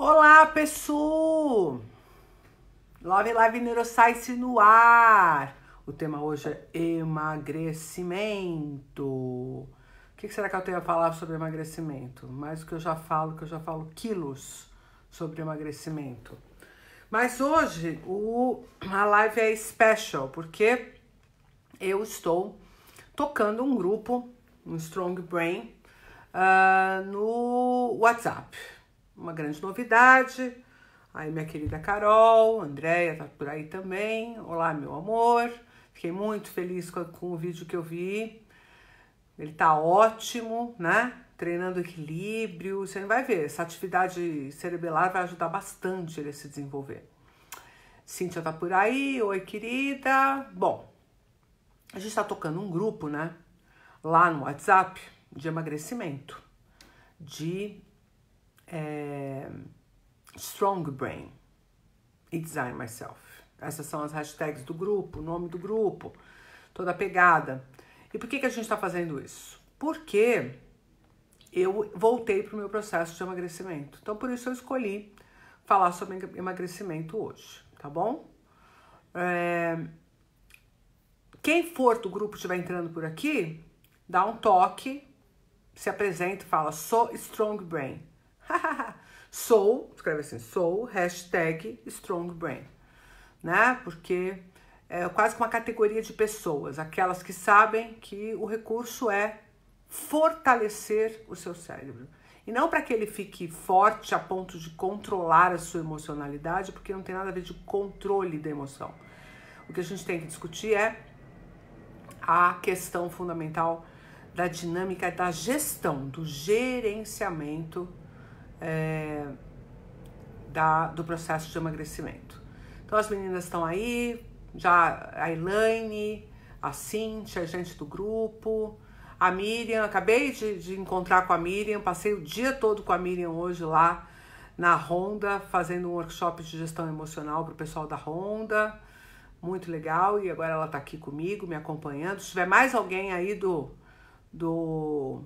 Olá, pessoal! Love Live Neuroscience no ar! O tema hoje é emagrecimento. O que será que eu tenho a falar sobre emagrecimento? Mais do que eu já falo, que eu já falo quilos sobre emagrecimento. Mas hoje o, a live é special, porque eu estou tocando um grupo, um Strong Brain, uh, no WhatsApp uma grande novidade. Aí minha querida Carol, Andréia tá por aí também. Olá, meu amor. Fiquei muito feliz com, com o vídeo que eu vi. Ele tá ótimo, né? Treinando equilíbrio. Você vai ver, essa atividade cerebelar vai ajudar bastante ele a se desenvolver. Cíntia tá por aí. Oi, querida. Bom, a gente tá tocando um grupo, né? Lá no WhatsApp de emagrecimento, de é, Strong Brain e Design Myself. Essas são as hashtags do grupo, o nome do grupo, toda a pegada. E por que, que a gente está fazendo isso? Porque eu voltei para o meu processo de emagrecimento. Então, por isso eu escolhi falar sobre emagrecimento hoje, tá bom? É... Quem for do grupo estiver entrando por aqui, dá um toque, se apresenta e fala: sou Strong Brain. sou, escreve assim, sou hashtag strong brain, né? Porque é quase que uma categoria de pessoas, aquelas que sabem que o recurso é fortalecer o seu cérebro. E não para que ele fique forte a ponto de controlar a sua emocionalidade, porque não tem nada a ver de controle da emoção. O que a gente tem que discutir é a questão fundamental da dinâmica da gestão, do gerenciamento é, da, do processo de emagrecimento. Então as meninas estão aí, já a Elaine, a Cintia, a gente do grupo, a Miriam, acabei de, de encontrar com a Miriam, passei o dia todo com a Miriam hoje lá na Honda, fazendo um workshop de gestão emocional para o pessoal da Honda. Muito legal. E agora ela está aqui comigo, me acompanhando. Se tiver mais alguém aí do, do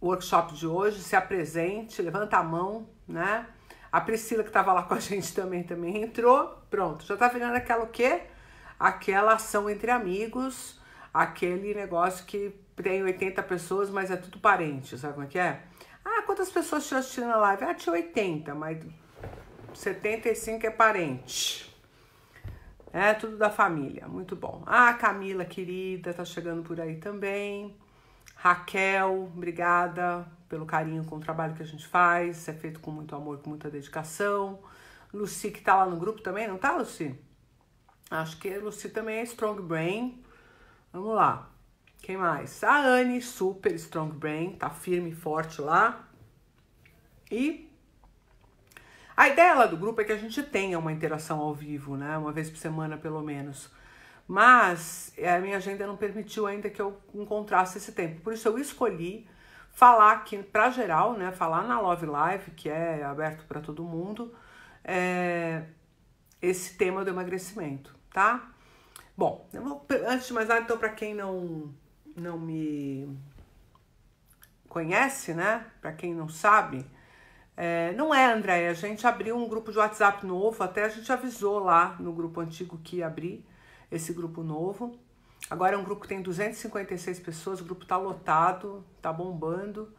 workshop de hoje, se apresente, levanta a mão, né? A Priscila que estava lá com a gente também também entrou. Pronto, já tá virando aquela o quê? Aquela ação entre amigos, aquele negócio que tem 80 pessoas, mas é tudo parente, sabe como é que é? Ah, quantas pessoas tinha assistindo a live? Ah, tinha 80, mas 75 é parente. É tudo da família, muito bom. Ah, Camila querida, tá chegando por aí também. Raquel, obrigada pelo carinho com o trabalho que a gente faz, é feito com muito amor, com muita dedicação. Luci, que tá lá no grupo também, não tá, Luci? Acho que Luci também é Strong Brain. Vamos lá. Quem mais? A Anne, super Strong Brain, tá firme e forte lá. E a ideia lá do grupo é que a gente tenha uma interação ao vivo, né? Uma vez por semana, pelo menos mas eh, a minha agenda não permitiu ainda que eu encontrasse esse tempo. Por isso eu escolhi falar aqui para geral, né? Falar na Love Live, que é aberto para todo mundo, é, esse tema do emagrecimento, tá? Bom, vou, antes de mais nada, então para quem não não me conhece, né? Para quem não sabe, é, não é, Andréia. A gente abriu um grupo de WhatsApp novo, até a gente avisou lá no grupo antigo que ia abrir esse grupo novo. Agora é um grupo que tem 256 pessoas, o grupo tá lotado, tá bombando.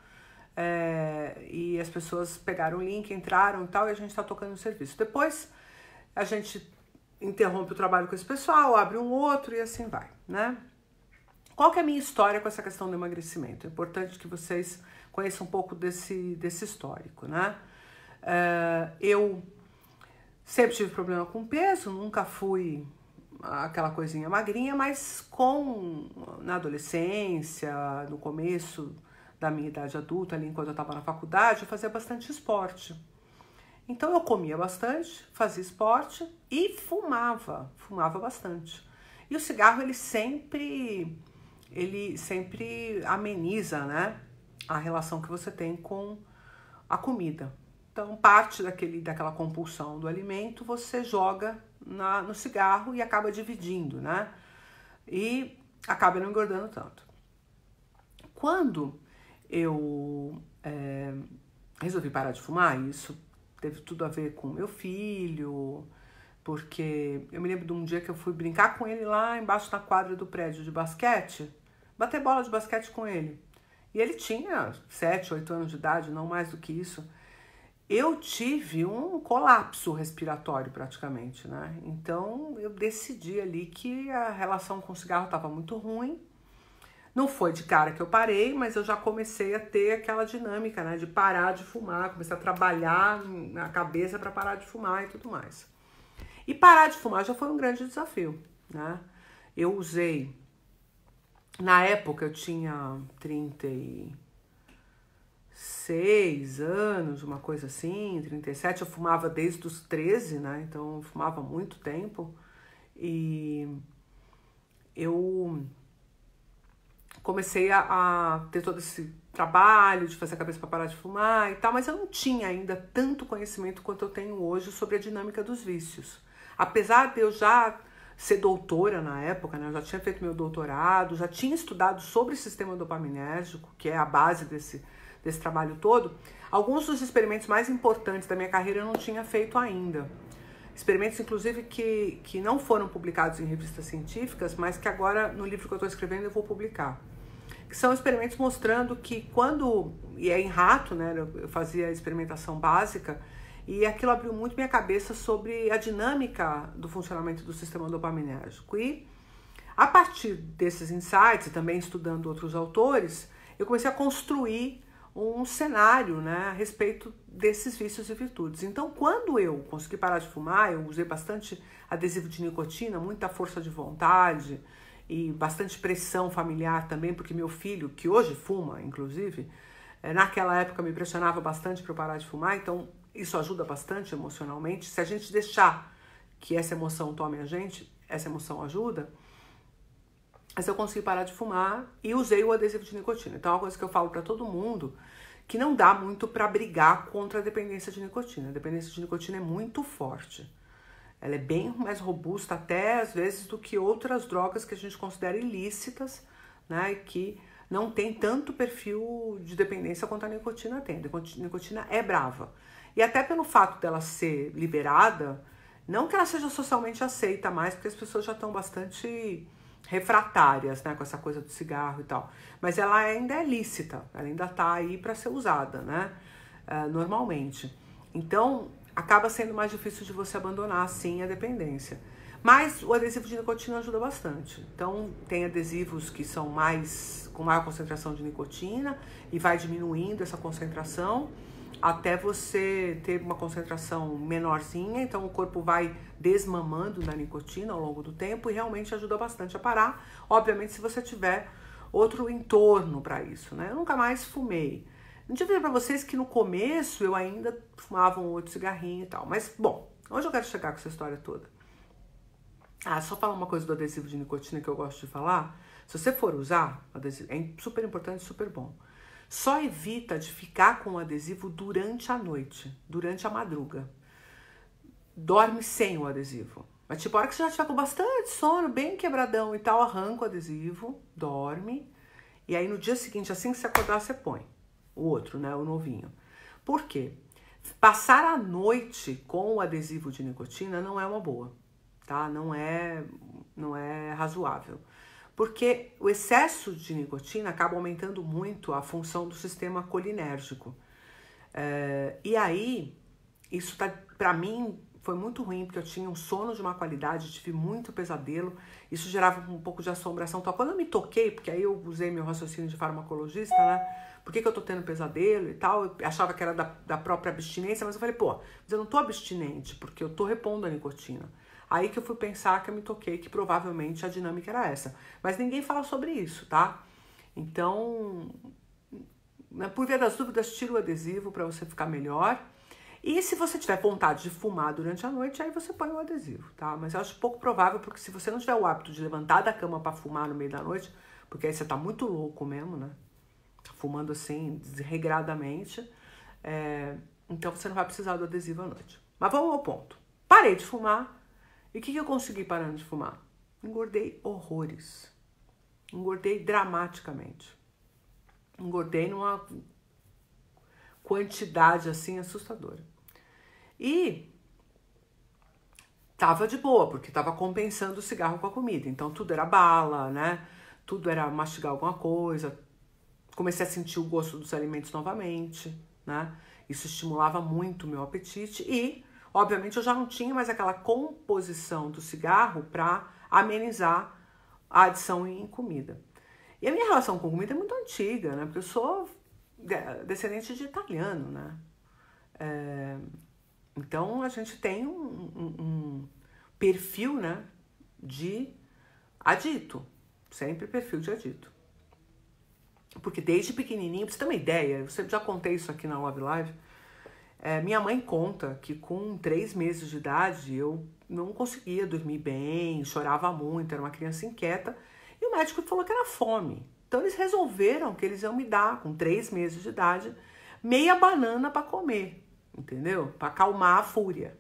É, e as pessoas pegaram o link, entraram e tal, e a gente está tocando o serviço. Depois a gente interrompe o trabalho com esse pessoal, abre um outro e assim vai, né? Qual que é a minha história com essa questão do emagrecimento? É importante que vocês conheçam um pouco desse, desse histórico, né? É, eu sempre tive problema com peso, nunca fui aquela coisinha magrinha, mas com na adolescência, no começo da minha idade adulta, ali enquanto eu estava na faculdade, eu fazia bastante esporte. Então eu comia bastante, fazia esporte e fumava, fumava bastante. E o cigarro ele sempre ele sempre ameniza, né, a relação que você tem com a comida. Então, parte daquele daquela compulsão do alimento você joga na, no cigarro e acaba dividindo, né? E acaba não engordando tanto. Quando eu é, resolvi parar de fumar, isso teve tudo a ver com meu filho, porque eu me lembro de um dia que eu fui brincar com ele lá embaixo na quadra do prédio de basquete, bater bola de basquete com ele. E ele tinha 7, 8 anos de idade, não mais do que isso eu tive um colapso respiratório praticamente, né? Então eu decidi ali que a relação com o cigarro estava muito ruim. Não foi de cara que eu parei, mas eu já comecei a ter aquela dinâmica, né? De parar de fumar, começar a trabalhar na cabeça para parar de fumar e tudo mais. E parar de fumar já foi um grande desafio, né? Eu usei. Na época eu tinha 30 e 36 anos, uma coisa assim, 37. Eu fumava desde os 13, né? Então eu fumava muito tempo. E eu comecei a, a, ter todo esse trabalho de fazer a cabeça para parar de fumar e tal, mas eu não tinha ainda tanto conhecimento quanto eu tenho hoje sobre a dinâmica dos vícios. Apesar de eu já ser doutora na época, né, eu já tinha feito meu doutorado, já tinha estudado sobre o sistema dopaminérgico, que é a base desse desse trabalho todo, alguns dos experimentos mais importantes da minha carreira eu não tinha feito ainda. Experimentos, inclusive, que, que não foram publicados em revistas científicas, mas que agora, no livro que eu estou escrevendo, eu vou publicar. Que são experimentos mostrando que quando... E é em rato, né? Eu fazia experimentação básica. E aquilo abriu muito minha cabeça sobre a dinâmica do funcionamento do sistema dopaminérgico. E a partir desses insights, também estudando outros autores, eu comecei a construir um cenário né, a respeito desses vícios e virtudes. Então, quando eu consegui parar de fumar, eu usei bastante adesivo de nicotina, muita força de vontade e bastante pressão familiar também, porque meu filho, que hoje fuma, inclusive, eh, naquela época me pressionava bastante para eu parar de fumar, então isso ajuda bastante emocionalmente. Se a gente deixar que essa emoção tome a gente, essa emoção ajuda. Mas eu consegui parar de fumar e usei o adesivo de nicotina. Então, é uma coisa que eu falo para todo mundo que não dá muito para brigar contra a dependência de nicotina. A dependência de nicotina é muito forte. Ela é bem mais robusta até às vezes do que outras drogas que a gente considera ilícitas, né, que não tem tanto perfil de dependência quanto a nicotina tem. A nicotina é brava. E até pelo fato dela ser liberada, não que ela seja socialmente aceita mais, porque as pessoas já estão bastante refratárias, né, com essa coisa do cigarro e tal. Mas ela ainda é lícita, ela ainda está aí para ser usada, né, uh, normalmente. Então, acaba sendo mais difícil de você abandonar, assim, a dependência. Mas o adesivo de nicotina ajuda bastante. Então, tem adesivos que são mais com maior concentração de nicotina e vai diminuindo essa concentração até você ter uma concentração menorzinha, então o corpo vai desmamando da nicotina ao longo do tempo e realmente ajuda bastante a parar. Obviamente, se você tiver outro entorno para isso, né? Eu nunca mais fumei. Não tinha dizer para vocês que no começo eu ainda fumava um outro cigarrinho e tal, mas bom, onde eu quero chegar com essa história toda? Ah, só falar uma coisa do adesivo de nicotina que eu gosto de falar. Se você for usar, é super importante, super bom. Só evita de ficar com o adesivo durante a noite, durante a madruga. Dorme sem o adesivo. Mas tipo, a hora que você já tiver com bastante sono, bem quebradão e tal, arranca o adesivo, dorme. E aí no dia seguinte, assim que você acordar, você põe o outro, né? O novinho. Por quê? Passar a noite com o adesivo de nicotina não é uma boa, tá? Não é, não é razoável porque o excesso de nicotina acaba aumentando muito a função do sistema colinérgico. Eh, e aí, isso tá, para mim foi muito ruim, porque eu tinha um sono de má qualidade, tive muito pesadelo, isso gerava um pouco de assombração. então Quando eu me toquei, porque aí eu usei meu raciocínio de farmacologista, né? Por que, que eu tô tendo pesadelo e tal? Eu achava que era da, da própria abstinência, mas eu falei, pô, mas eu não tô abstinente, porque eu tô repondo a nicotina. Aí que eu fui pensar que eu me toquei que provavelmente a dinâmica era essa. Mas ninguém fala sobre isso, tá? Então, né, por via das dúvidas, tira o adesivo para você ficar melhor. E se você tiver vontade de fumar durante a noite, aí você põe o adesivo, tá? Mas eu acho pouco provável, porque se você não tiver o hábito de levantar da cama para fumar no meio da noite, porque aí você tá muito louco mesmo, né? Tá fumando assim, desregradamente, é... então você não vai precisar do adesivo à noite. Mas vamos ao ponto. Parei de fumar, e o que, que eu consegui parando de fumar? Engordei horrores. Engordei dramaticamente. Engordei numa quantidade assim assustadora. E tava de boa, porque tava compensando o cigarro com a comida. Então tudo era bala, né? Tudo era mastigar alguma coisa. Comecei a sentir o gosto dos alimentos novamente, né? Isso estimulava muito o meu apetite e Obviamente eu já não tinha mais aquela composição do cigarro para amenizar a adição em comida. E a minha relação com comida é muito antiga, né? Porque eu sou descendente de italiano, né? É, então a gente tem um, um, um, perfil, né? De adito, sempre perfil de adito. Porque desde pequenininho, pra você ter uma ideia, eu sempre já contei isso aqui na Love Live é, minha mãe conta que com três meses de idade eu não conseguia dormir bem, chorava muito, era uma criança inquieta, e o médico falou que era fome. Então eles resolveram que eles iam me dar, com três meses de idade, meia banana para comer, entendeu? Para acalmar a fúria.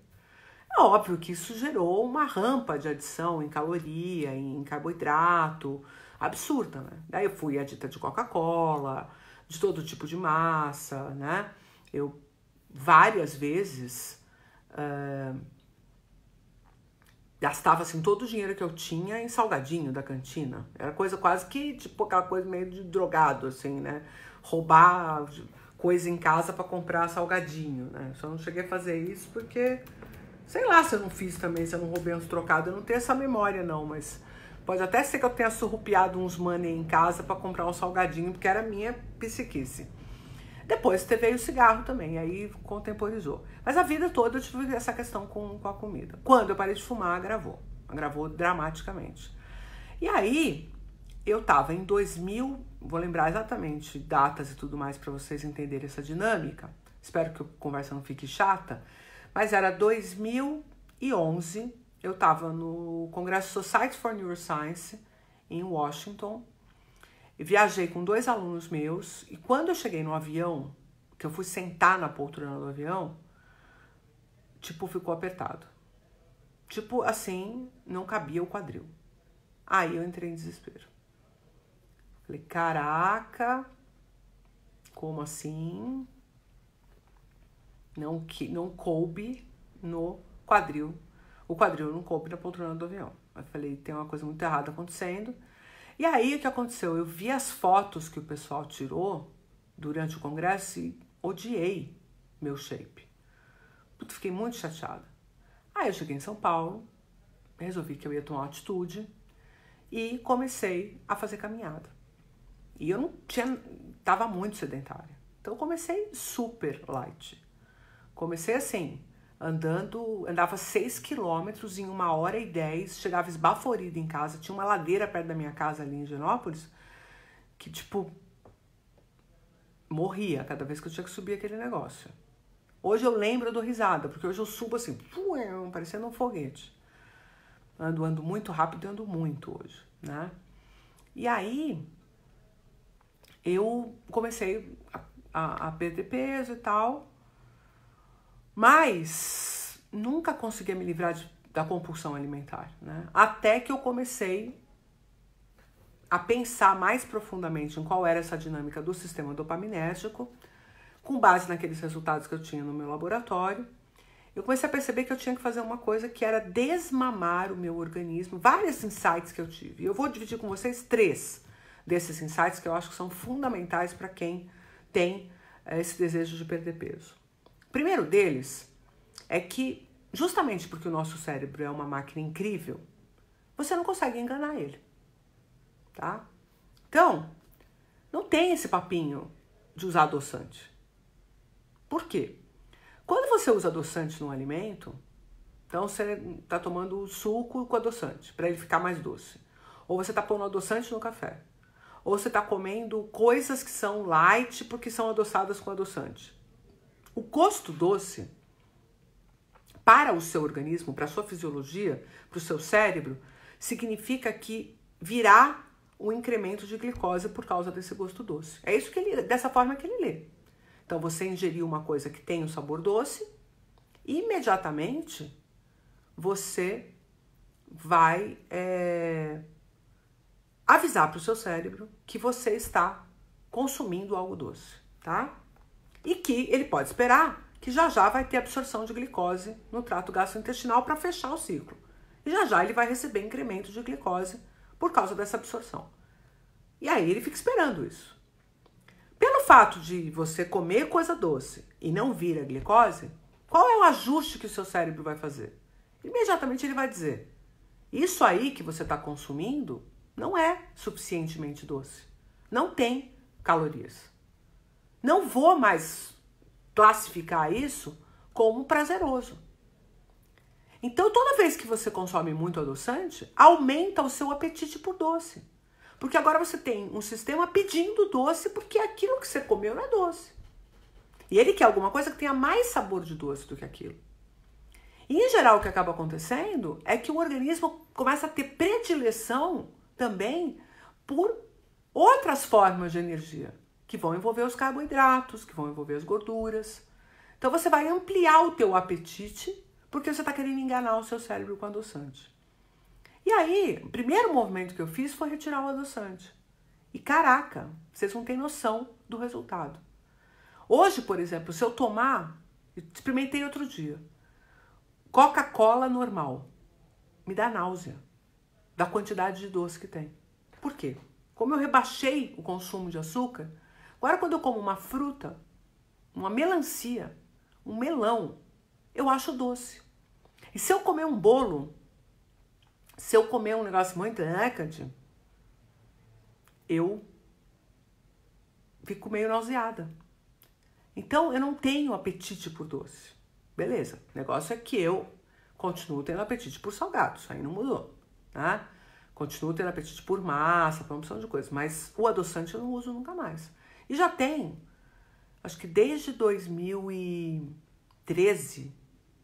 É óbvio que isso gerou uma rampa de adição em caloria, em carboidrato, absurda, né? Daí eu fui à dita de Coca-Cola, de todo tipo de massa, né? Eu várias vezes. Uh, ah, gastava assim todo o dinheiro que eu tinha em salgadinho da cantina. Era coisa quase que tipo aquela coisa meio de drogado assim, né? Roubar coisa em casa para comprar salgadinho, né? Só não cheguei a fazer isso porque sei lá se eu não fiz também, se eu não roubei uns trocados, eu não tenho essa memória não, mas pode até ser que eu tenha surrupiado uns money em casa para comprar um salgadinho, porque era minha psiquice. Depois teve o cigarro também, aí contemporizou. Mas a vida toda eu tive essa questão com, com a comida. Quando eu parei de fumar, agravou. Agravou dramaticamente. E aí, eu tava em 2000, vou lembrar exatamente datas e tudo mais para vocês entenderem essa dinâmica. Espero que a conversa não fique chata. Mas era 2011, eu tava no Congresso Society for Neuroscience, em Washington, eu viajei com dois alunos meus e quando eu cheguei no avião, que eu fui sentar na poltrona do avião, tipo, ficou apertado. Tipo, assim, não cabia o quadril. Aí eu entrei em desespero. Falei, caraca, como assim? Não, que, não coube no quadril. O quadril não coube na poltrona do avião. Eu falei, tem uma coisa muito errada acontecendo. E aí o que aconteceu? Eu vi as fotos que o pessoal tirou durante o congresso e odiei meu shape. Puta, fiquei muito chateada. Aí eu cheguei em São Paulo, resolvi que eu ia tomar uma atitude e comecei a fazer caminhada. E eu não tinha, tava muito sedentária. Então comecei super light. Comecei assim, andando, andava 6 quilômetros em uma hora e 10, chegava esbaforida em casa, tinha uma ladeira perto da minha casa ali em Genópolis, que tipo morria cada vez que eu tinha que subir aquele negócio. Hoje eu lembro, do risada, porque hoje eu subo assim, parecendo um foguete. Ando, ando muito rápido e ando muito hoje, né? E aí, eu comecei a, a, a perder peso e tal, mas nunca conseguia me livrar de, da compulsão alimentar, né? Até que eu comecei a pensar mais profundamente em qual era essa dinâmica do sistema dopaminérgico, com base naqueles resultados que eu tinha no meu laboratório, eu comecei a perceber que eu tinha que fazer uma coisa que era desmamar o meu organismo, vários insights que eu tive. Eu vou dividir com vocês três desses insights que eu acho que são fundamentais para quem tem eh, esse desejo de perder peso primeiro deles é que, justamente porque o nosso cérebro é uma máquina incrível, você não consegue enganar ele, tá? Então, não tem esse papinho de usar adoçante. Por quê? Quando você usa adoçante num alimento, então você está tomando suco com adoçante para ele ficar mais doce. Ou você está pondo adoçante no café. Ou você está comendo coisas que são light porque são adoçadas com adoçante. O gosto doce para o seu organismo, para a sua fisiologia, para o seu cérebro, significa que virá o incremento de glicose por causa desse gosto doce. É isso que ele, dessa forma que ele lê. Então você ingeriu uma coisa que tem um sabor doce, imediatamente você vai é, avisar para o seu cérebro que você está consumindo algo doce, tá? e que ele pode esperar que já já vai ter absorção de glicose no trato gastrointestinal para fechar o ciclo. E já já ele vai receber incremento de glicose por causa dessa absorção. E aí ele fica esperando isso. Pelo fato de você comer coisa doce e não vir a glicose, qual é o ajuste que o seu cérebro vai fazer? Imediatamente ele vai dizer: Isso aí que você está consumindo não é suficientemente doce, não tem calorias. Não vou mais classificar isso como prazeroso. Então, toda vez que você consome muito adoçante, aumenta o seu apetite por doce. Porque agora você tem um sistema pedindo doce porque aquilo que você comeu não é doce. E ele quer alguma coisa que tenha mais sabor de doce do que aquilo. E, em geral, o que acaba acontecendo é que o organismo começa a ter predileção também por outras formas de energia que vão envolver os carboidratos, que vão envolver as gorduras. Então você vai ampliar o teu apetite, porque você está querendo enganar o seu cérebro com adoçante. E aí, o primeiro movimento que eu fiz foi retirar o adoçante. E caraca, vocês não têm noção do resultado. Hoje, por exemplo, se eu tomar, experimentei outro dia, Coca-Cola normal, me dá náusea da quantidade de doce que tem. Por quê? Como eu rebaixei o consumo de açúcar, Agora, quando eu como uma fruta, uma melancia, um melão, eu acho doce. E se eu comer um bolo, se eu comer um negócio muito décade, eu fico meio nauseada. Então, eu não tenho apetite por doce. Beleza, o negócio é que eu continuo tendo apetite por salgado, isso aí não mudou, tá? Continuo tendo apetite por massa, por uma opção de coisas, mas o adoçante eu não uso nunca mais. E já tem, acho que desde 2013,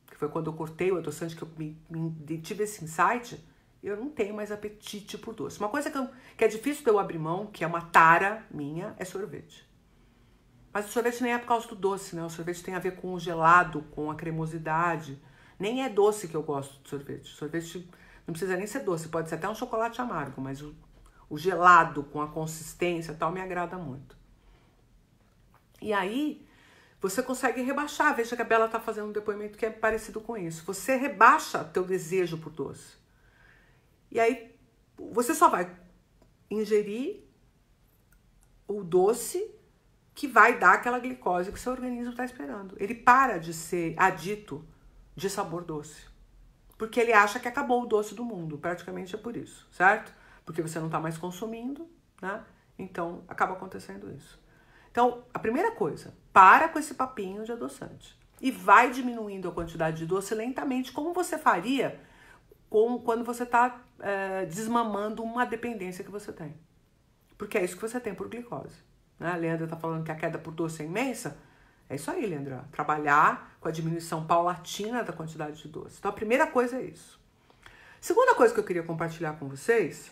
que foi quando eu cortei o adoçante, que eu me, me, tive esse insight, eu não tenho mais apetite por doce. Uma coisa que, eu, que é difícil de eu abrir mão, que é uma tara minha, é sorvete. Mas o sorvete nem é por causa do doce, né? O sorvete tem a ver com o gelado, com a cremosidade. Nem é doce que eu gosto de sorvete. Sorvete não precisa nem ser doce, pode ser até um chocolate amargo, mas o, o gelado com a consistência tal me agrada muito. E aí você consegue rebaixar. Veja que a Bela está fazendo um depoimento que é parecido com isso. Você rebaixa teu desejo por doce. E aí você só vai ingerir o doce que vai dar aquela glicose que seu organismo está esperando. Ele para de ser adito de sabor doce. Porque ele acha que acabou o doce do mundo. Praticamente é por isso, certo? Porque você não está mais consumindo, né? Então acaba acontecendo isso. Então, a primeira coisa, para com esse papinho de adoçante e vai diminuindo a quantidade de doce lentamente, como você faria com, quando você está é, desmamando uma dependência que você tem. Porque é isso que você tem por glicose. Né? A Leandra está falando que a queda por doce é imensa. É isso aí, Leandra. Trabalhar com a diminuição paulatina da quantidade de doce. Então, a primeira coisa é isso. Segunda coisa que eu queria compartilhar com vocês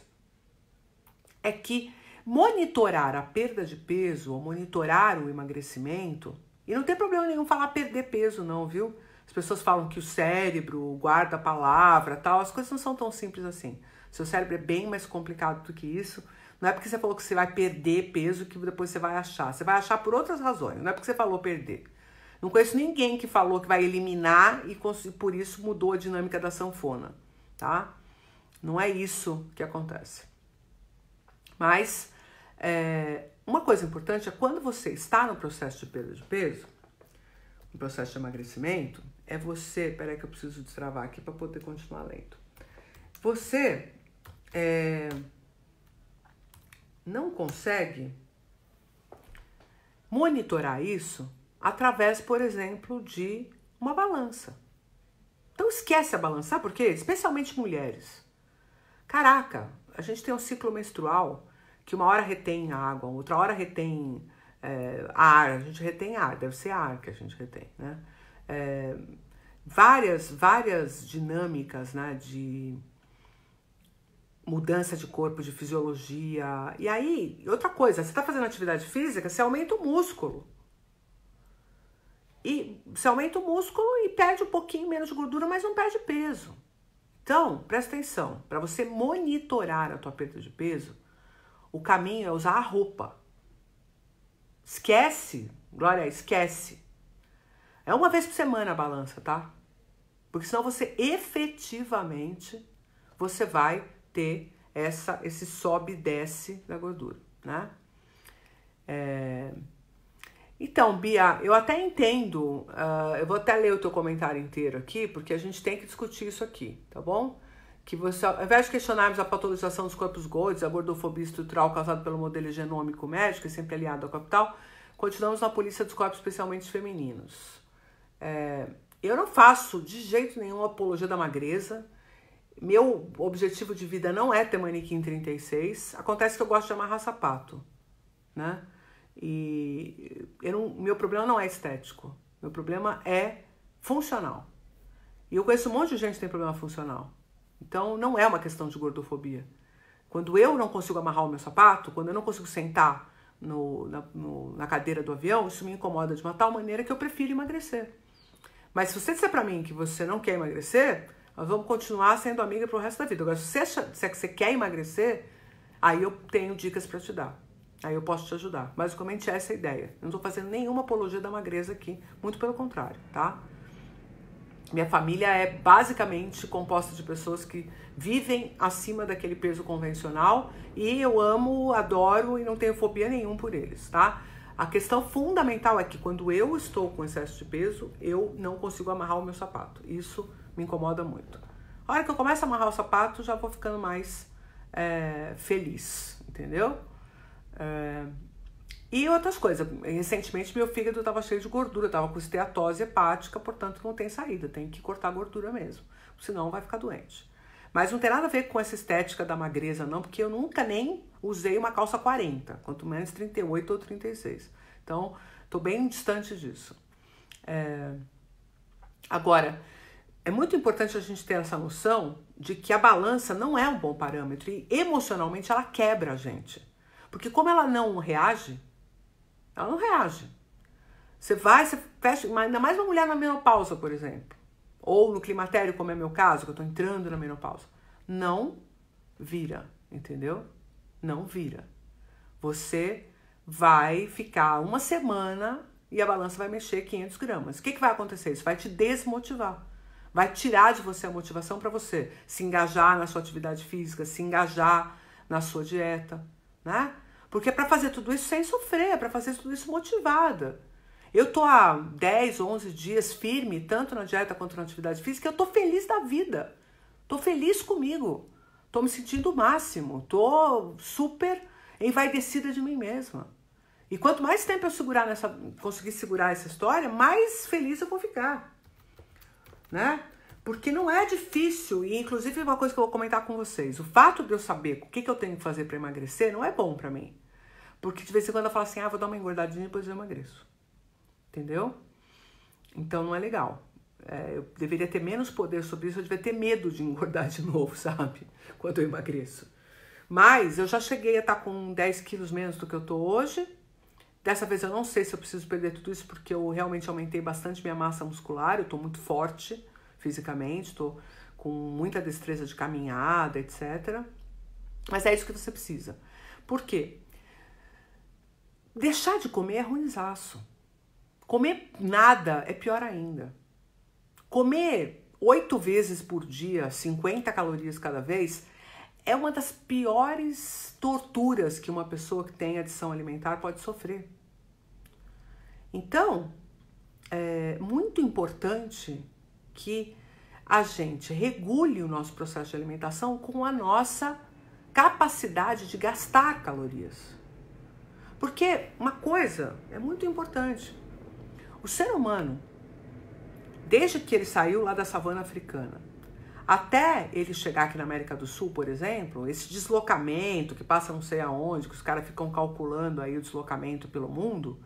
é que Monitorar a perda de peso ou monitorar o emagrecimento, e não tem problema nenhum falar perder peso, não, viu? As pessoas falam que o cérebro guarda a palavra, tal, as coisas não são tão simples assim. Seu cérebro é bem mais complicado do que isso. Não é porque você falou que você vai perder peso que depois você vai achar. Você vai achar por outras razões, não é porque você falou perder. Não conheço ninguém que falou que vai eliminar e por isso mudou a dinâmica da sanfona, tá? Não é isso que acontece. Mas é, uma coisa importante é quando você está no processo de perda de peso, no processo de emagrecimento, é você. Peraí, que eu preciso destravar aqui para poder continuar lendo. Você é, não consegue monitorar isso através, por exemplo, de uma balança. Então esquece a balança, sabe por quê? Especialmente mulheres. Caraca, a gente tem um ciclo menstrual que uma hora retém água, outra hora retém é, ar, a gente retém ar, deve ser ar que a gente retém, né? É, várias, várias dinâmicas, né, de mudança de corpo, de fisiologia. E aí, outra coisa, você está fazendo atividade física, você aumenta o músculo. E você aumenta o músculo e perde um pouquinho menos de gordura, mas não perde peso. Então, presta atenção, para você monitorar a tua perda de peso, o caminho é usar a roupa. Esquece, Glória, esquece. É uma vez por semana a balança, tá? Porque senão você efetivamente você vai ter essa esse sobe e desce da gordura, né? É... Então, Bia, eu até entendo, uh, eu vou até ler o teu comentário inteiro aqui, porque a gente tem que discutir isso aqui, tá bom? que você, ao invés de questionarmos a patologização dos corpos gordos, a gordofobia estrutural causada pelo modelo genômico médico, sempre aliado ao capital, continuamos na polícia dos corpos, especialmente femininos. É, eu não faço de jeito nenhum apologia da magreza. Meu objetivo de vida não é ter manequim 36. Acontece que eu gosto de amarrar sapato, né? E eu não, meu problema não é estético. Meu problema é funcional. E eu conheço um monte de gente que tem problema funcional. Então não é uma questão de gordofobia. Quando eu não consigo amarrar o meu sapato, quando eu não consigo sentar no, na, no, na, cadeira do avião, isso me incomoda de uma tal maneira que eu prefiro emagrecer. Mas se você disser para mim que você não quer emagrecer, nós vamos continuar sendo amiga pro resto da vida. Agora, se você, acha, se é que você quer emagrecer, aí eu tenho dicas para te dar. Aí eu posso te ajudar. Basicamente é essa a ideia. Eu não estou fazendo nenhuma apologia da magreza aqui, muito pelo contrário, tá? Minha família é basicamente composta de pessoas que vivem acima daquele peso convencional e eu amo, adoro e não tenho fobia nenhum por eles, tá? A questão fundamental é que quando eu estou com excesso de peso, eu não consigo amarrar o meu sapato. Isso me incomoda muito. A hora que eu começo a amarrar o sapato, já vou ficando mais é, feliz, entendeu? É, e outras coisas, recentemente meu fígado estava cheio de gordura, estava com esteatose hepática, portanto não tem saída, tem que cortar a gordura mesmo, senão vai ficar doente. Mas não tem nada a ver com essa estética da magreza não, porque eu nunca nem usei uma calça 40, quanto menos 38 ou 36. Então, estou bem distante disso. É... Agora, é muito importante a gente ter essa noção de que a balança não é um bom parâmetro e emocionalmente ela quebra a gente. Porque como ela não reage, ela não reage. Você vai, você fecha, ainda mais uma mulher na menopausa, por exemplo, ou no climatério, como é meu caso, que eu tô entrando na menopausa. Não vira, entendeu? Não vira. Você vai ficar uma semana e a balança vai mexer 500 gramas. O que, que vai acontecer? Isso vai te desmotivar. Vai tirar de você a motivação para você se engajar na sua atividade física, se engajar na sua dieta, né? Porque é para fazer tudo isso sem sofrer, é para fazer tudo isso motivada. Eu tô há 10, 11 dias firme, tanto na dieta quanto na atividade física, eu tô feliz da vida. Tô feliz comigo. Tô me sentindo o máximo. Tô super envaidecida de mim mesma. E quanto mais tempo eu segurar nessa, conseguir segurar essa história, mais feliz eu vou ficar. Né? Porque não é difícil, e inclusive uma coisa que eu vou comentar com vocês: o fato de eu saber o que, que eu tenho que fazer para emagrecer não é bom para mim. Porque de vez em quando eu falo assim, ah, vou dar uma engordadinha e depois eu emagreço. Entendeu? Então não é legal. É, eu deveria ter menos poder sobre isso, eu deveria ter medo de engordar de novo, sabe? Quando eu emagreço. Mas eu já cheguei a estar tá com 10 quilos menos do que eu tô hoje. Dessa vez eu não sei se eu preciso perder tudo isso, porque eu realmente aumentei bastante minha massa muscular, eu tô muito forte fisicamente, tô com muita destreza de caminhada, etc. Mas é isso que você precisa. Por quê? Deixar de comer é ruimzaço. Comer nada é pior ainda. Comer oito vezes por dia, 50 calorias cada vez, é uma das piores torturas que uma pessoa que tem adição alimentar pode sofrer. Então, é muito importante que a gente regule o nosso processo de alimentação com a nossa capacidade de gastar calorias. Porque uma coisa é muito importante. O ser humano, desde que ele saiu lá da savana africana, até ele chegar aqui na América do Sul, por exemplo, esse deslocamento que passa não sei aonde, que os caras ficam calculando aí o deslocamento pelo mundo,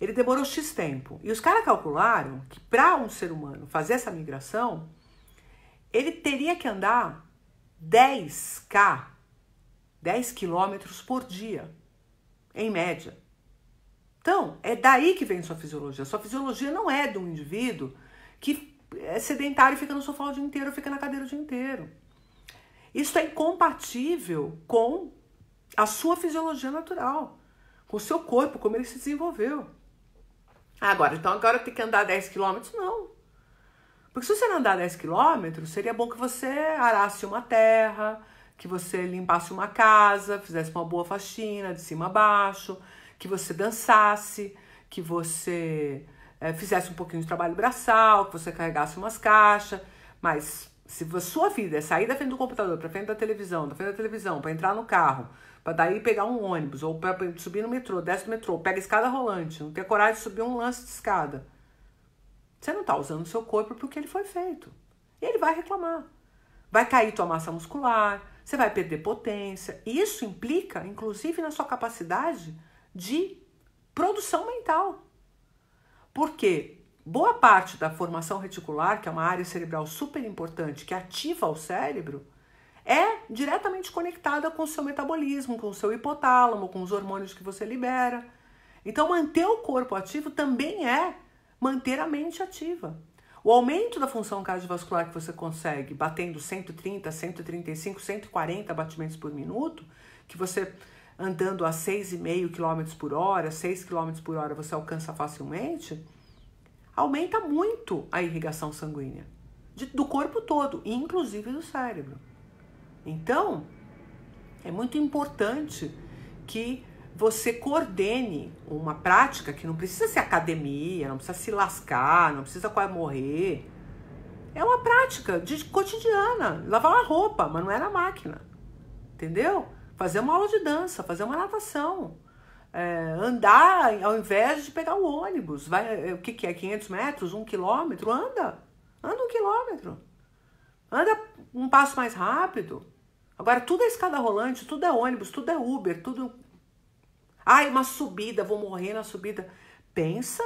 ele demorou X tempo. E os caras calcularam que para um ser humano fazer essa migração, ele teria que andar 10k, 10 quilômetros por dia em média. Então, é daí que vem sua fisiologia. Sua fisiologia não é de um indivíduo que é sedentário e fica no sofá o dia inteiro, fica na cadeira o dia inteiro. Isso é incompatível com a sua fisiologia natural, com o seu corpo, como ele se desenvolveu. Agora, então agora tem que andar 10 quilômetros? Não. Porque se você não andar 10 quilômetros, seria bom que você arasse uma terra, que você limpasse uma casa, fizesse uma boa faxina de cima a baixo, que você dançasse, que você é, fizesse um pouquinho de trabalho braçal, que você carregasse umas caixas, mas se a sua vida é sair da frente do computador, para frente da televisão, da frente da televisão, para entrar no carro, para daí pegar um ônibus, ou para subir no metrô, desce do metrô, pega escada rolante, não tem coragem de subir um lance de escada. Você não está usando o seu corpo porque ele foi feito. E ele vai reclamar. Vai cair tua massa muscular, você vai perder potência. E isso implica, inclusive, na sua capacidade de produção mental. Porque boa parte da formação reticular, que é uma área cerebral super importante, que ativa o cérebro, é diretamente conectada com o seu metabolismo, com o seu hipotálamo, com os hormônios que você libera. Então, manter o corpo ativo também é manter a mente ativa. O aumento da função cardiovascular que você consegue batendo 130, 135, 140 batimentos por minuto, que você andando a 6,5 km por hora, 6 km por hora você alcança facilmente, aumenta muito a irrigação sanguínea de, do corpo todo, inclusive do cérebro. Então, é muito importante que você coordene uma prática que não precisa ser academia, não precisa se lascar, não precisa quase morrer. É uma prática de cotidiana, lavar uma roupa, mas não é na máquina, entendeu? Fazer uma aula de dança, fazer uma natação, é, andar ao invés de pegar o ônibus, vai é, o que, que é 500 metros, um quilômetro, anda, anda um quilômetro, anda um passo mais rápido. Agora tudo é escada rolante, tudo é ônibus, tudo é Uber, tudo Ai, uma subida, vou morrer na subida. Pensa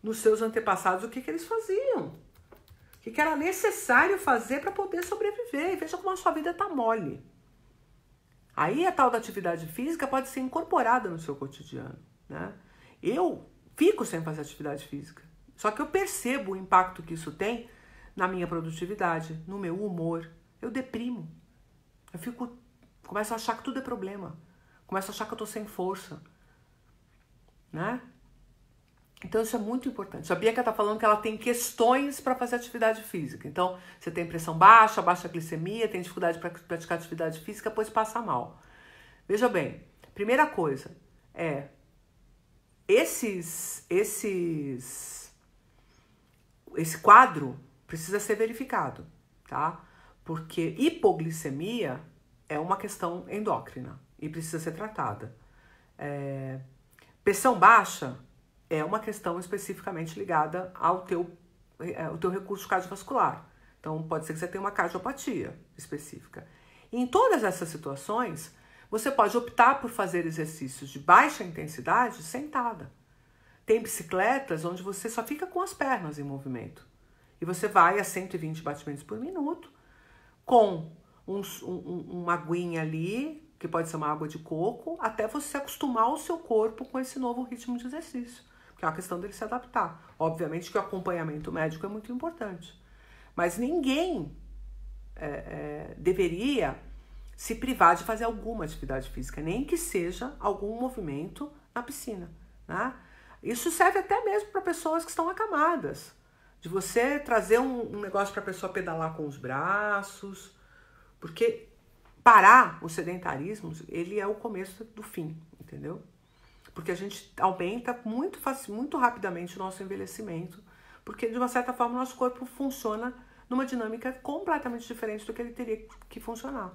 nos seus antepassados o que, que eles faziam. O que, que era necessário fazer para poder sobreviver. E veja como a sua vida está mole. Aí a tal da atividade física pode ser incorporada no seu cotidiano. Né? Eu fico sem fazer atividade física. Só que eu percebo o impacto que isso tem na minha produtividade, no meu humor. Eu deprimo. Eu fico, começo a achar que tudo é problema. Começa a achar que eu tô sem força, né? Então isso é muito importante. A Bianca tá falando que ela tem questões para fazer atividade física. Então, você tem pressão baixa, baixa glicemia, tem dificuldade para praticar atividade física, pois passa mal. Veja bem, primeira coisa é esses esses esse quadro precisa ser verificado, tá? Porque hipoglicemia é uma questão endócrina e precisa ser tratada. É, pressão baixa é uma questão especificamente ligada ao teu, é, ao teu recurso cardiovascular. Então, pode ser que você tenha uma cardiopatia específica. E em todas essas situações, você pode optar por fazer exercícios de baixa intensidade sentada. Tem bicicletas onde você só fica com as pernas em movimento. E você vai a 120 batimentos por minuto, com um, um, uma aguinha ali, que pode ser uma água de coco, até você acostumar o seu corpo com esse novo ritmo de exercício, que é uma questão dele se adaptar. Obviamente que o acompanhamento médico é muito importante, mas ninguém é, é, deveria se privar de fazer alguma atividade física, nem que seja algum movimento na piscina, né? Isso serve até mesmo para pessoas que estão acamadas, de você trazer um, um negócio para a pessoa pedalar com os braços, porque parar o sedentarismo, ele é o começo do fim, entendeu? Porque a gente aumenta muito, muito rapidamente o nosso envelhecimento, porque de uma certa forma o nosso corpo funciona numa dinâmica completamente diferente do que ele teria que funcionar.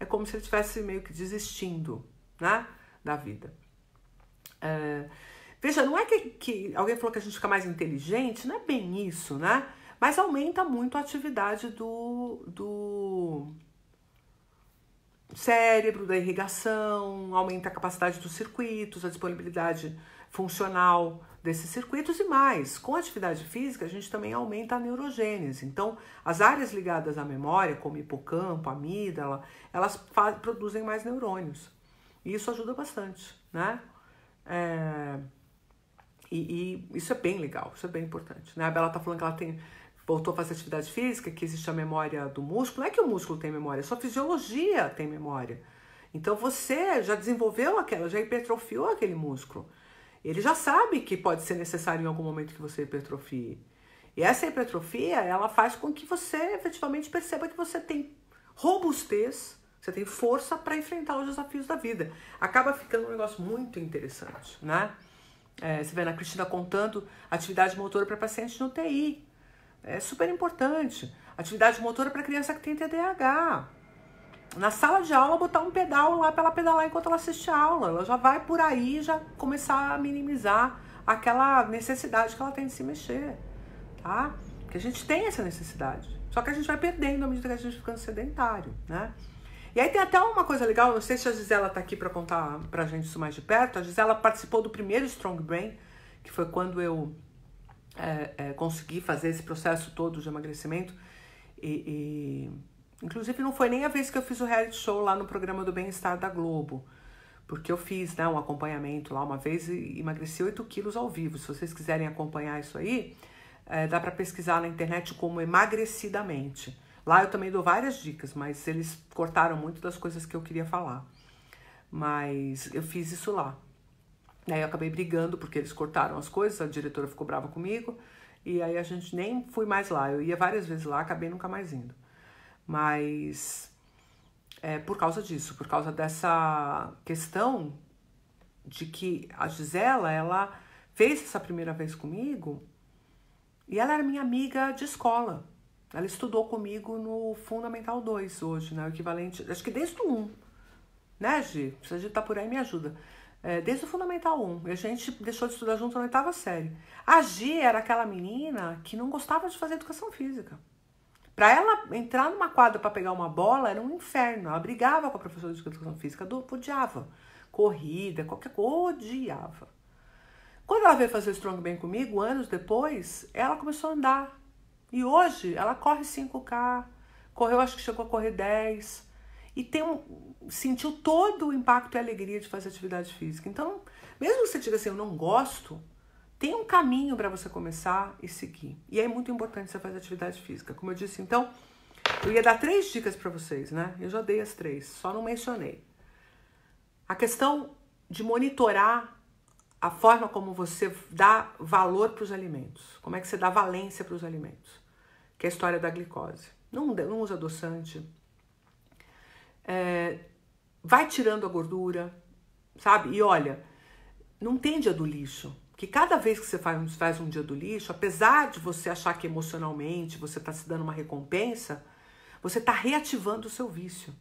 É como se ele estivesse meio que desistindo né, da vida. É, veja, não é que, que alguém falou que a gente fica mais inteligente, não é bem isso, né? Mas aumenta muito a atividade do, do cérebro, da irrigação, aumenta a capacidade dos circuitos, a disponibilidade funcional desses circuitos e mais. Com a atividade física, a gente também aumenta a neurogênese. Então, as áreas ligadas à memória, como hipocampo, amígdala, elas produzem mais neurônios. E isso ajuda bastante, né? É... E, e, isso é bem legal, isso é bem importante. Né? A Bela tá falando que ela tem voltou a fazer atividade física, que existe a memória do músculo. Não é que o músculo tem memória, só a fisiologia tem memória. Então você já desenvolveu aquela, já hipertrofiou aquele músculo. Ele já sabe que pode ser necessário em algum momento que você hipertrofie. E essa hipertrofia, ela faz com que você efetivamente perceba que você tem robustez, você tem força para enfrentar os desafios da vida. Acaba ficando um negócio muito interessante, né? É, você vê na Cristina contando atividade motora para pacientes no TI, é super importante. Atividade motora para criança que tem TDAH. Na sala de aula, botar um pedal lá para ela pedalar enquanto ela assiste a aula. Ela já vai por aí já começar a minimizar aquela necessidade que ela tem de se mexer, tá? Porque a gente tem essa necessidade. Só que a gente vai perdendo à medida que a gente fica sedentário, né? E aí tem até uma coisa legal, não sei se a Gisela tá aqui para contar pra gente isso mais de perto. A Gisela participou do primeiro Strong Brain, que foi quando eu é, é, conseguir fazer esse processo todo de emagrecimento. E, e, inclusive, não foi nem a vez que eu fiz o reality show lá no programa do Bem-Estar da Globo, porque eu fiz né, um acompanhamento lá uma vez e emagreci 8 quilos ao vivo. Se vocês quiserem acompanhar isso aí, é, dá para pesquisar na internet como emagrecidamente. Lá eu também dou várias dicas, mas eles cortaram muito das coisas que eu queria falar. Mas eu fiz isso lá. Aí eu acabei brigando porque eles cortaram as coisas, a diretora ficou brava comigo. E aí a gente nem fui mais lá. Eu ia várias vezes lá, acabei nunca mais indo. Mas é por causa disso, por causa dessa questão de que a Gisela, ela fez essa primeira vez comigo e ela era minha amiga de escola. Ela estudou comigo no Fundamental 2 hoje, né? O equivalente, acho que desde o 1. Né, Gi? Se a gente tá por aí, me ajuda é, desde o Fundamental 1. A gente deixou de estudar junto na oitava série. A Gi era aquela menina que não gostava de fazer educação física. Para ela entrar numa quadra para pegar uma bola era um inferno. Ela brigava com a professora de educação física, do, odiava. Corrida, qualquer coisa, odiava. Quando ela veio fazer o Strong Bem comigo, anos depois, ela começou a andar. E hoje ela corre 5K, correu, acho que chegou a correr 10 e um, sentiu todo o impacto e alegria de fazer atividade física. Então, mesmo que você diga assim, eu não gosto, tem um caminho para você começar e seguir. E é muito importante você fazer atividade física. Como eu disse, então, eu ia dar três dicas para vocês, né? Eu já dei as três, só não mencionei. A questão de monitorar a forma como você dá valor para os alimentos, como é que você dá valência para os alimentos, que é a história da glicose. Não, não usa adoçante, é, vai tirando a gordura, sabe? E olha, não tem dia do lixo. Que cada vez que você faz, faz um dia do lixo, apesar de você achar que emocionalmente você está se dando uma recompensa, você está reativando o seu vício.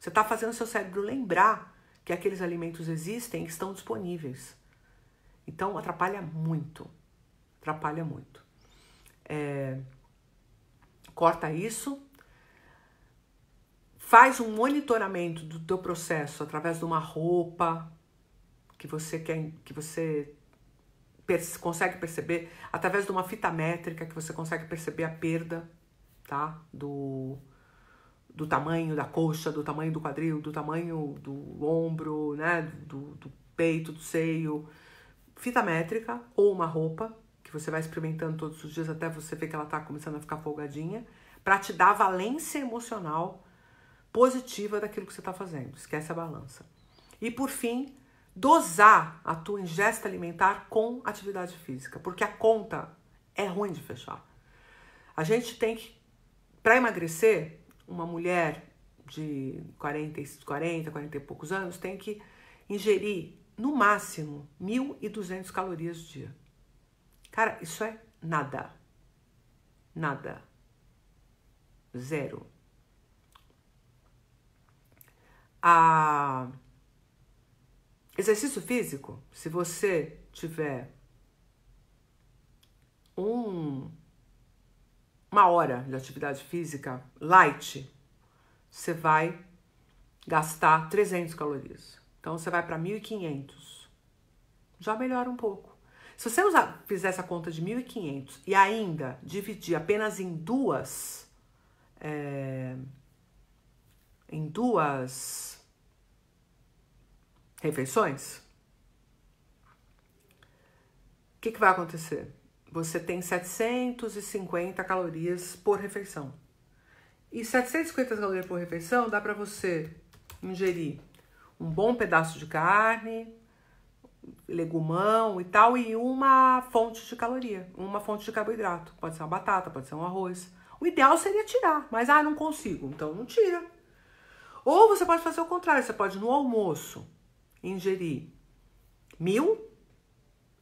Você está fazendo o seu cérebro lembrar que aqueles alimentos existem e estão disponíveis. Então atrapalha muito. Atrapalha muito. É, corta isso, Faz um monitoramento do teu processo através de uma roupa que você quer que você consegue perceber, através de uma fita métrica que você consegue perceber a perda, tá? Do do tamanho da coxa, do tamanho do quadril, do tamanho do ombro, né, do, do peito, do seio, fita métrica ou uma roupa que você vai experimentando todos os dias até você ver que ela tá começando a ficar folgadinha, para te dar valência emocional positiva daquilo que você está fazendo. Esquece a balança. E por fim, dosar a tua ingesta alimentar com atividade física, porque a conta é ruim de fechar. A gente tem que, para emagrecer, uma mulher de 40, 40, 40 e poucos anos tem que ingerir no máximo 1.200 calorias dia. Cara, isso é nada. Nada. Zero. a exercício físico, se você tiver um, uma hora de atividade física light, você vai gastar 300 calorias. Então você vai para 1500. Já melhora um pouco. Se você usar, fizer essa conta de 1500 e ainda dividir apenas em duas é, em duas refeições, o que, que vai acontecer? Você tem 750 calorias por refeição. E 750 calorias por refeição dá para você ingerir um bom pedaço de carne, legumão e tal, e uma fonte de caloria, uma fonte de carboidrato. Pode ser uma batata, pode ser um arroz. O ideal seria tirar, mas ah, não consigo, então não tira. Ou você pode fazer o contrário, você pode no almoço ingerir mil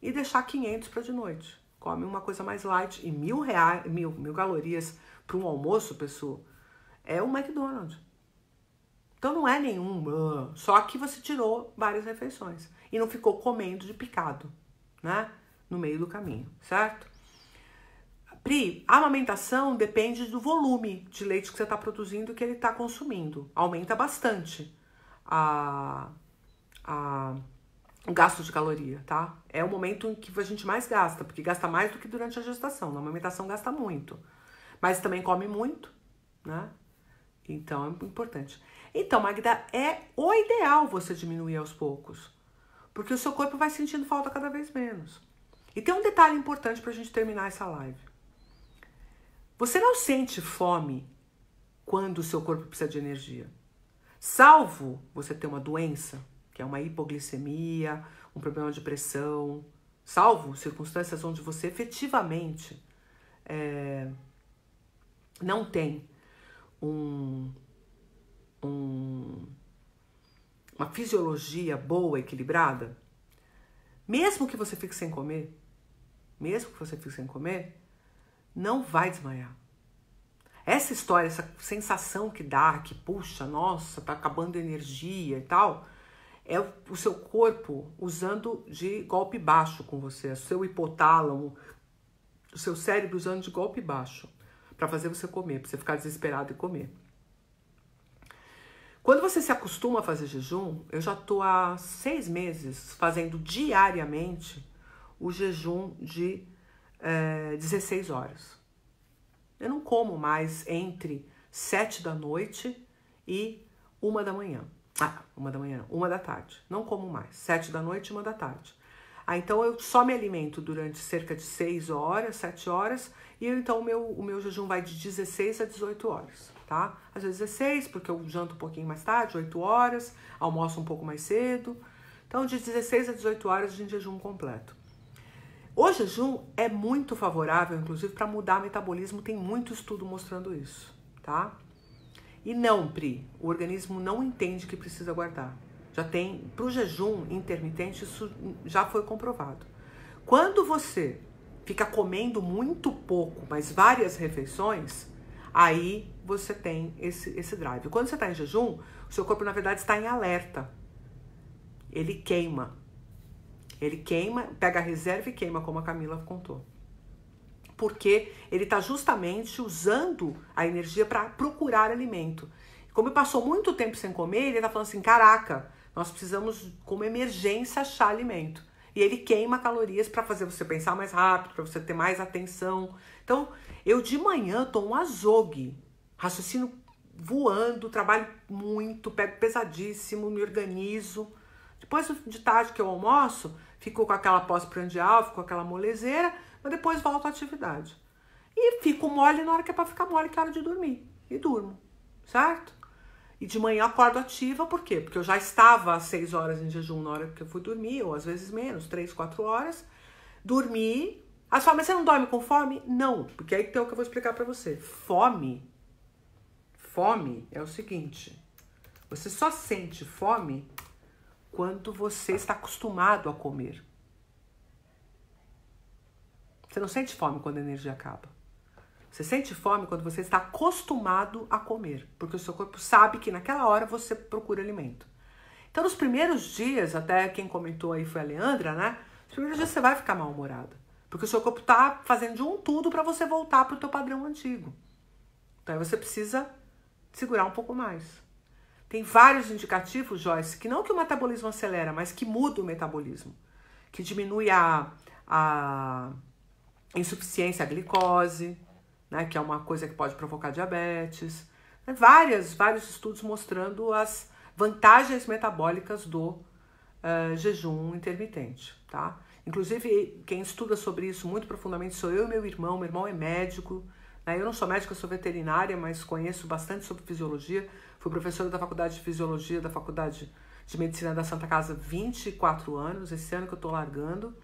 e deixar 500 para de noite. Come uma coisa mais light e mil, reais, mil, mil calorias para um almoço, pessoal, é o McDonald's. Então não é nenhum, ah, só que você tirou várias refeições e não ficou comendo de picado, né? No meio do caminho, certo? Pri, a amamentação depende do volume de leite que você está produzindo e que ele está consumindo. Aumenta bastante a, a, o gasto de caloria, tá? É o momento em que a gente mais gasta, porque gasta mais do que durante a gestação. Na amamentação gasta muito, mas também come muito, né? Então é importante. Então, Magda, é o ideal você diminuir aos poucos, porque o seu corpo vai sentindo falta cada vez menos. E tem um detalhe importante para a gente terminar essa live. Você não sente fome quando o seu corpo precisa de energia, salvo você ter uma doença que é uma hipoglicemia, um problema de pressão, salvo circunstâncias onde você efetivamente é, não tem um, um, uma fisiologia boa, equilibrada, mesmo que você fique sem comer, mesmo que você fique sem comer, não vai desmaiar. Essa história, essa sensação que dá, que puxa, nossa, tá acabando energia e tal, é o seu corpo usando de golpe baixo com você, é o seu hipotálamo, o seu cérebro usando de golpe baixo para fazer você comer, para você ficar desesperado e comer. Quando você se acostuma a fazer jejum, eu já tô há seis meses fazendo diariamente o jejum de é, eh, 16 horas. Eu não como mais entre sete da noite e uma da manhã. Ah, uma da manhã, uma da tarde. Não como mais. Sete da noite, uma da tarde. Ah, então eu só me alimento durante cerca de seis horas, sete horas, e eu, então o meu, o meu jejum vai de 16 a 18 horas, tá? Às vezes 16, porque eu janto um pouquinho mais tarde, 8 horas, almoço um pouco mais cedo. Então, de 16 a 18 horas de jejum completo. O jejum é muito favorável, inclusive, para mudar o metabolismo, tem muito estudo mostrando isso, tá? E não, Pri, o organismo não entende que precisa guardar. Já tem, para o jejum intermitente, isso já foi comprovado. Quando você fica comendo muito pouco, mas várias refeições, aí você tem esse, esse drive. Quando você está em jejum, o seu corpo, na verdade, está em alerta. Ele queima. Ele queima, pega a reserva e queima, como a Camila contou porque ele está justamente usando a energia para procurar alimento. Como ele passou muito tempo sem comer, ele está falando assim: caraca, nós precisamos, como emergência, achar alimento. E ele queima calorias para fazer você pensar mais rápido, para você ter mais atenção. Então, eu de manhã estou um azogue, raciocínio voando, trabalho muito, pego pesadíssimo, me organizo. Depois de tarde que eu almoço, fico com aquela pós-prandial, fico com aquela molezeira, mas depois volto à atividade. E fico mole na hora que é para ficar mole, que é hora de dormir. E durmo, certo? E de manhã acordo ativa, por quê? Porque eu já estava às seis horas em jejum na hora que eu fui dormir, ou às vezes menos, três, quatro horas. Dormi. Ah, só, mas você não dorme com fome? Não, porque aí tem o que eu vou explicar para você. Fome, fome é o seguinte: você só sente fome quando você está acostumado a comer. Você não sente fome quando a energia acaba. Você sente fome quando você está acostumado a comer, porque o seu corpo sabe que naquela hora você procura alimento. Então, nos primeiros dias, até quem comentou aí foi a Leandra, né? Nos primeiros dias você vai ficar mal-humorada, porque o seu corpo está fazendo de um tudo para você voltar para o seu padrão antigo. Então, aí você precisa segurar um pouco mais. Tem vários indicativos, Joyce, que não que o metabolismo acelera, mas que muda o metabolismo, que diminui a, a insuficiência à glicose, né, que é uma coisa que pode provocar diabetes. Né, várias, vários estudos mostrando as vantagens metabólicas do uh, jejum intermitente, tá? Inclusive, quem estuda sobre isso muito profundamente sou eu e meu irmão. Meu irmão é médico. Né? Eu não sou médica, sou veterinária, mas conheço bastante sobre fisiologia. Fui professora da Faculdade de Fisiologia da Faculdade de Medicina da Santa Casa 24 anos. Esse ano que eu estou largando.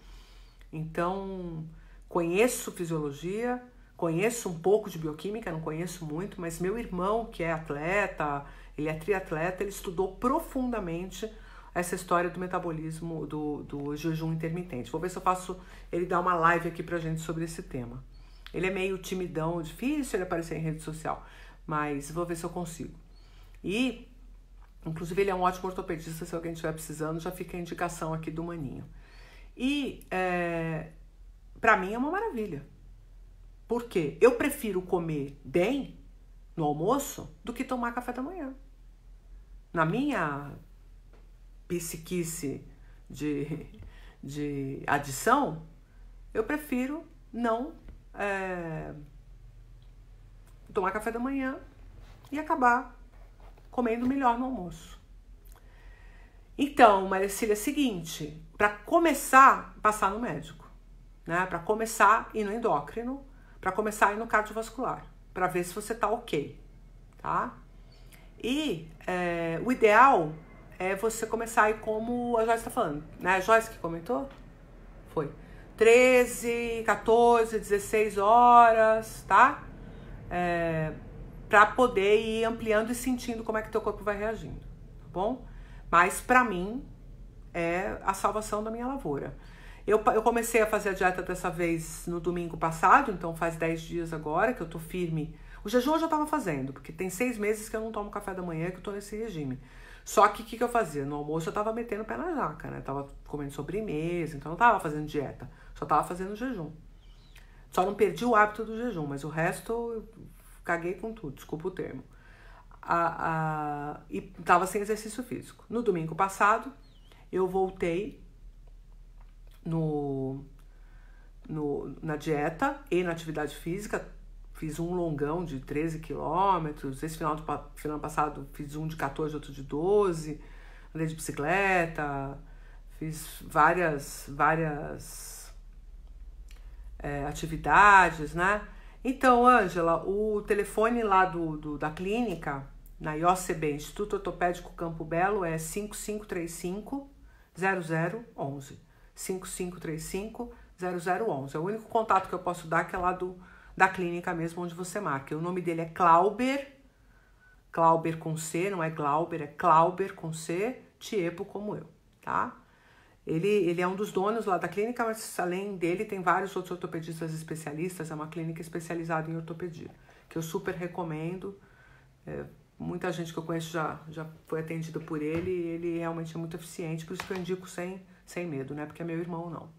Então, conheço fisiologia, conheço um pouco de bioquímica, não conheço muito, mas meu irmão, que é atleta, ele é triatleta, ele estudou profundamente essa história do metabolismo do, do jejum intermitente. Vou ver se eu faço ele dar uma live aqui pra gente sobre esse tema. Ele é meio timidão, difícil ele aparecer em rede social, mas vou ver se eu consigo. E, inclusive, ele é um ótimo ortopedista, se alguém estiver precisando, já fica a indicação aqui do Maninho. E é, para mim é uma maravilha. Por quê? Eu prefiro comer bem no almoço do que tomar café da manhã. Na minha psiquice de, de adição, eu prefiro não é, tomar café da manhã e acabar comendo melhor no almoço. Então, Maricília, é o seguinte, para começar, passar no médico né? Para começar e no endócrino, para começar e no cardiovascular, para ver se você tá ok, tá? E é, o ideal é você começar aí como a Joyce está falando, né? A Joyce que comentou? Foi. 13, 14, 16 horas, tá? É, para poder ir ampliando e sentindo como é que teu corpo vai reagindo, tá bom? Mas para mim é a salvação da minha lavoura. Eu, eu comecei a fazer a dieta dessa vez no domingo passado, então faz 10 dias agora que eu tô firme. O jejum eu já tava fazendo, porque tem seis meses que eu não tomo café da manhã que eu tô nesse regime. Só que o que, que eu fazia? No almoço eu tava metendo o pé na jaca, né? tava comendo sobremesa, então eu não tava fazendo dieta, só tava fazendo jejum. Só não perdi o hábito do jejum, mas o resto eu caguei com tudo, desculpa o termo. A, a, e tava sem exercício físico. No domingo passado, eu voltei no, no, na dieta e na atividade física. Fiz um longão de 13 quilômetros. Esse final, do, final passado fiz um de 14, outro de 12. Andei de bicicleta. Fiz várias, várias é, atividades, né? Então, Ângela, o telefone lá do, do, da clínica, na IOCB, Instituto Ortopédico Campo Belo, é 5535 0011. 5535 0011. É o único contato que eu posso dar que é lá do, da clínica mesmo onde você marca. O nome dele é Clauber, Clauber com C, não é Glauber, é Clauber com C, Tiepo como eu, tá? Ele, ele é um dos donos lá da clínica, mas além dele tem vários outros ortopedistas especialistas, é uma clínica especializada em ortopedia, que eu super recomendo. É, muita gente que eu conheço já, já foi atendida por ele e ele realmente é muito eficiente, por isso que eu indico sem sem medo, né? Porque é meu irmão, não.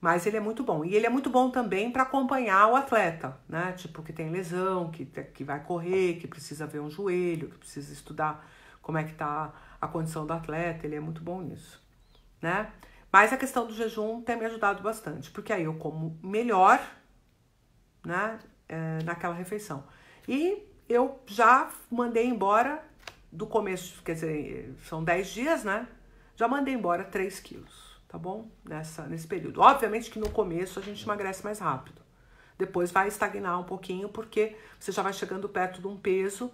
Mas ele é muito bom. E ele é muito bom também para acompanhar o atleta, né? Tipo, que tem lesão, que, que vai correr, que precisa ver um joelho, que precisa estudar como é que tá a condição do atleta. Ele é muito bom nisso, né? Mas a questão do jejum tem me ajudado bastante, porque aí eu como melhor, né? É, naquela refeição. E eu já mandei embora do começo, quer dizer, são 10 dias, né? Já mandei embora 3 quilos, tá bom? Nessa, nesse período. Obviamente que no começo a gente emagrece mais rápido. Depois vai estagnar um pouquinho, porque você já vai chegando perto de um peso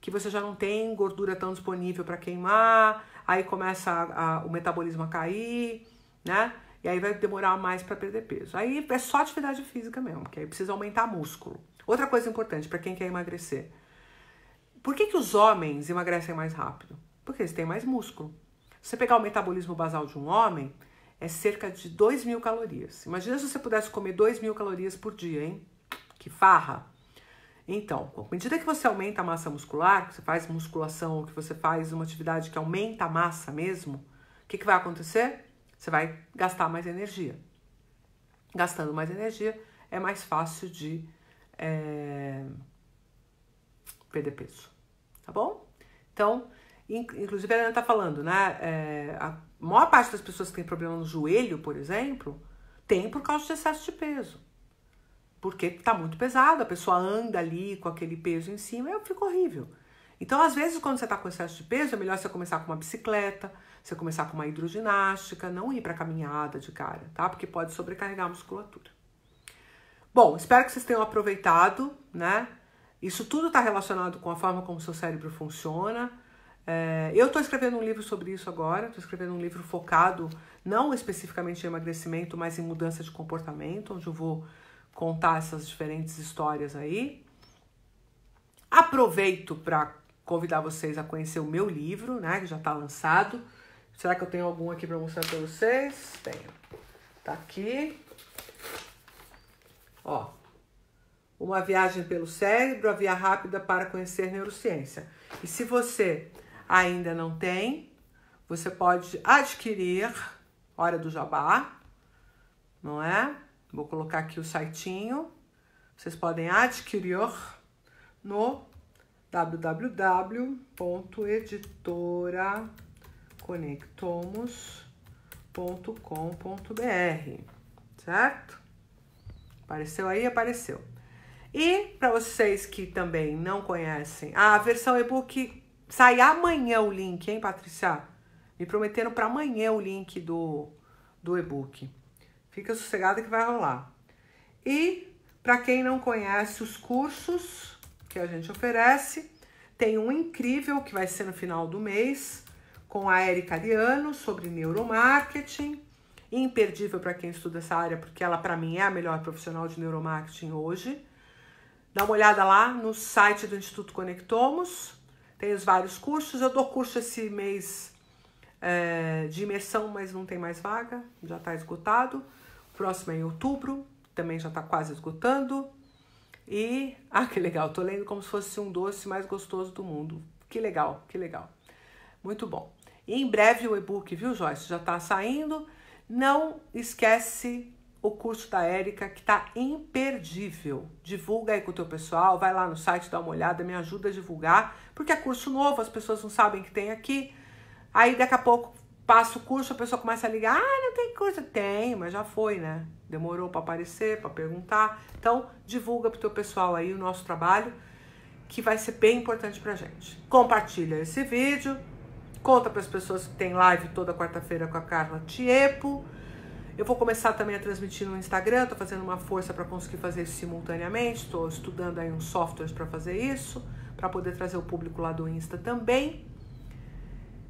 que você já não tem gordura tão disponível para queimar, aí começa a, a, o metabolismo a cair, né? E aí vai demorar mais para perder peso. Aí é só atividade física mesmo, porque aí precisa aumentar músculo. Outra coisa importante para quem quer emagrecer: por que, que os homens emagrecem mais rápido? Porque eles têm mais músculo. Se você pegar o metabolismo basal de um homem, é cerca de 2 mil calorias. Imagina se você pudesse comer 2 mil calorias por dia, hein? Que farra! Então, à medida que você aumenta a massa muscular, que você faz musculação, que você faz uma atividade que aumenta a massa mesmo, o que, que vai acontecer? Você vai gastar mais energia. Gastando mais energia, é mais fácil de é, perder peso, tá bom? Então, Inclusive, a Ana está falando, né? É, a maior parte das pessoas que tem problema no joelho, por exemplo, tem por causa de excesso de peso. Porque está muito pesado, a pessoa anda ali com aquele peso em cima, e fico horrível. Então, às vezes, quando você está com excesso de peso, é melhor você começar com uma bicicleta, você começar com uma hidroginástica, não ir para caminhada de cara, tá? Porque pode sobrecarregar a musculatura. Bom, espero que vocês tenham aproveitado, né? Isso tudo está relacionado com a forma como o seu cérebro funciona. É, eu estou escrevendo um livro sobre isso agora, estou escrevendo um livro focado não especificamente em emagrecimento, mas em mudança de comportamento, onde eu vou contar essas diferentes histórias aí. Aproveito para convidar vocês a conhecer o meu livro, né, que já está lançado. Será que eu tenho algum aqui para mostrar para vocês? Tenho. Tá aqui. Ó. Uma viagem pelo cérebro, a via rápida para conhecer neurociência. E se você ainda não tem, você pode adquirir Hora do Jabá, não é? Vou colocar aqui o sitinho. Vocês podem adquirir no www.editoraconectomos.com.br, certo? Apareceu aí? Apareceu. E para vocês que também não conhecem, a versão e-book Sai amanhã o link, hein, Patrícia? Me prometeram para amanhã o link do, do e-book. Fica sossegada que vai rolar. E para quem não conhece os cursos que a gente oferece, tem um incrível que vai ser no final do mês com a Erika Ariano sobre neuromarketing. Imperdível para quem estuda essa área, porque ela, para mim, é a melhor profissional de neuromarketing hoje. Dá uma olhada lá no site do Instituto Conectomos tem os vários cursos. Eu dou curso esse mês é, de imersão, mas não tem mais vaga, já está esgotado. O próximo é em outubro, também já está quase esgotando. E, ah, que legal, tô lendo como se fosse um doce mais gostoso do mundo. Que legal, que legal. Muito bom. E em breve o e-book, viu, Joyce? Já está saindo. Não esquece o curso da Érica, que está imperdível. Divulga aí com o teu pessoal, vai lá no site, dá uma olhada, me ajuda a divulgar, porque é curso novo, as pessoas não sabem que tem aqui. Aí daqui a pouco passa o curso, a pessoa começa a ligar, ah, não tem curso. Tem, mas já foi, né? Demorou para aparecer, para perguntar. Então, divulga pro teu pessoal aí o nosso trabalho, que vai ser bem importante pra gente. Compartilha esse vídeo, conta para as pessoas que tem live toda quarta-feira com a Carla Tiepo. Eu vou começar também a transmitir no Instagram, tô fazendo uma força para conseguir fazer isso simultaneamente, estou estudando aí uns softwares para fazer isso, para poder trazer o público lá do Insta também.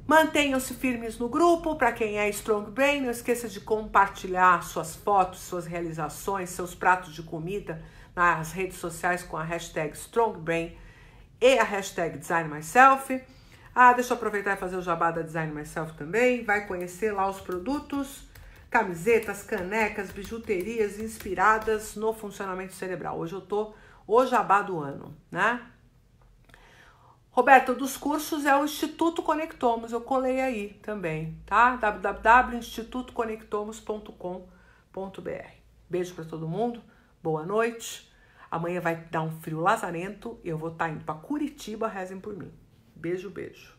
Mantenham-se firmes no grupo, para quem é Strong Brain, não esqueça de compartilhar suas fotos, suas realizações, seus pratos de comida nas redes sociais com a hashtag Strong Brain e a hashtag Design Myself. Ah, deixa eu aproveitar e fazer o jabá da Design Myself também. Vai conhecer lá os produtos camisetas, canecas, bijuterias inspiradas no funcionamento cerebral. Hoje eu tô o jabá do ano, né? Roberto, dos cursos é o Instituto Conectomos, eu colei aí também, tá? www.institutoconectomos.com.br. Beijo para todo mundo, boa noite. Amanhã vai dar um frio lazarento, eu vou estar tá indo para Curitiba, rezem por mim. Beijo, beijo.